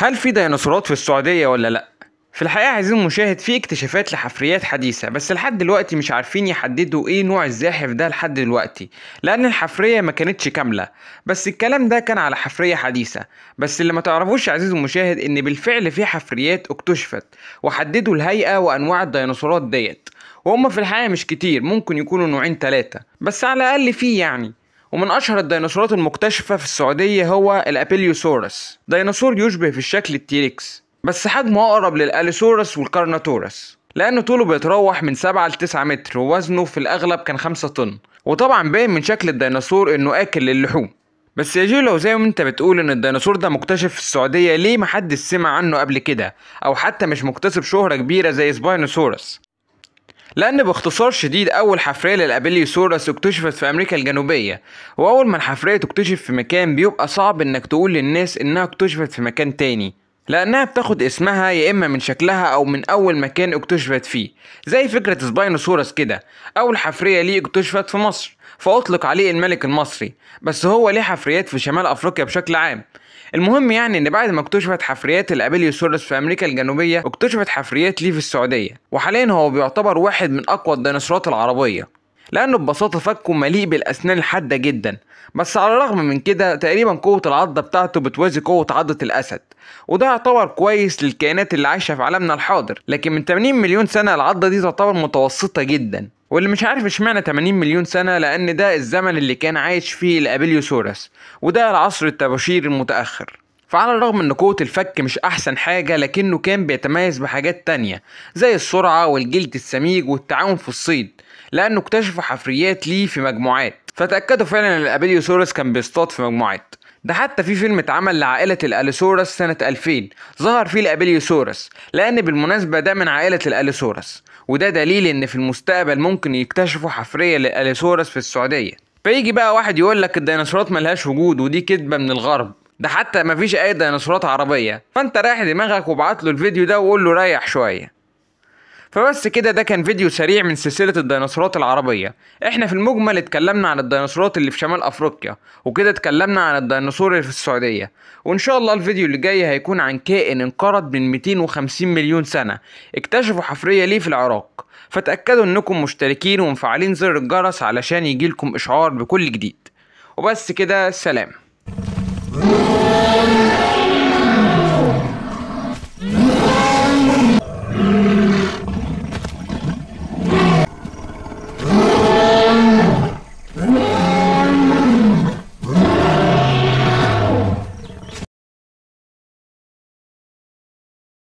هل في ديناصورات في السعودية ولا لأ؟ في الحقيقة عايزين مشاهد في اكتشافات لحفريات حديثة بس لحد دلوقتي مش عارفين يحددوا ايه نوع الزاحف ده لحد دلوقتي لأن الحفرية ما كانتش كاملة بس الكلام ده كان على حفرية حديثة بس اللي ما تعرفوش عزيز عزيزي المشاهد ان بالفعل في حفريات اكتشفت وحددوا الهيئة وأنواع الديناصورات ديت وهم في الحقيقة مش كتير ممكن يكونوا نوعين تلاتة بس على الأقل في يعني ومن أشهر الديناصورات المكتشفة في السعودية هو الأبيليوسورس ديناصور يشبه في الشكل التيركس بس حجمه أقرب للأليسورس والكارناتورس لأن طوله بيتراوح من 7 ل 9 متر ووزنه في الأغلب كان 5 طن وطبعا باين من شكل الديناصور إنه آكل للحوم بس يا جيلو لو زي ما انت بتقول ان الديناصور ده مكتشف في السعودية ليه محدش سمع عنه قبل كده او حتى مش مكتسب شهرة كبيرة زي سباينوسورس لأن باختصار شديد أول حفرية للأبيليوسورس اكتشفت في أمريكا الجنوبية وأول ما الحفرية تكتشف في مكان بيبقى صعب إنك تقول للناس إنها اكتشفت في مكان تاني لأنها بتاخد اسمها يا إما من شكلها أو من أول مكان اكتشفت فيه زي فكرة سباينوسورس كده أول حفرية ليه اكتشفت في مصر فأطلق عليه الملك المصري بس هو ليه حفريات في شمال أفريقيا بشكل عام المهم يعني ان بعد ما اكتشفت حفريات الابيليوسورس في امريكا الجنوبيه اكتشفت حفريات ليه في السعوديه وحاليا هو بيعتبر واحد من اقوى الديناصورات العربيه لأنه ببساطة فكه مليء بالأسنان الحادة جدا بس على الرغم من كده تقريبا قوة العضة بتاعته بتوازي قوة عضة الأسد وده يعتبر كويس للكائنات اللي عايشة في عالمنا الحاضر لكن من 80 مليون سنة العضة دي تعتبر متوسطة جدا واللي مش عارف اشمعنى 80 مليون سنة لأن ده الزمن اللي كان عايش فيه الأبيليوسورس وده العصر التباشير المتأخر فعلى الرغم ان قوة الفك مش احسن حاجة لكنه كان بيتميز بحاجات تانية زي السرعة والجلد السميج والتعاون في الصيد لانه اكتشفوا حفريات ليه في مجموعات فتأكدوا فعلا ان الابيليوسورس كان بيصطاد في مجموعات ده حتى في فيلم اتعمل لعائلة الأليسورس سنة 2000 ظهر فيه الأبيليوسورس لأن بالمناسبة ده من عائلة الأليسورس وده دليل إن في المستقبل ممكن يكتشفوا حفرية للأليسورس في السعودية فيجي بقى واحد يقول لك الديناصورات ملهاش وجود ودي كذبة من الغرب ده حتى مفيش اي ديناصورات عربيه فانت رايح دماغك وابعت له الفيديو ده وقول له ريح شويه فبس كده ده كان فيديو سريع من سلسلة الديناصورات العربية احنا في المجمل اتكلمنا عن الديناصورات اللي في شمال افريقيا وكده اتكلمنا عن الديناصور اللي في السعودية وان شاء الله الفيديو اللي جاي هيكون عن كائن انقرض من 250 مليون سنة اكتشفوا حفرية ليه في العراق فتأكدوا انكم مشتركين ومفعلين زر الجرس علشان يجيلكم اشعار بكل جديد وبس كده سلام Glória hum.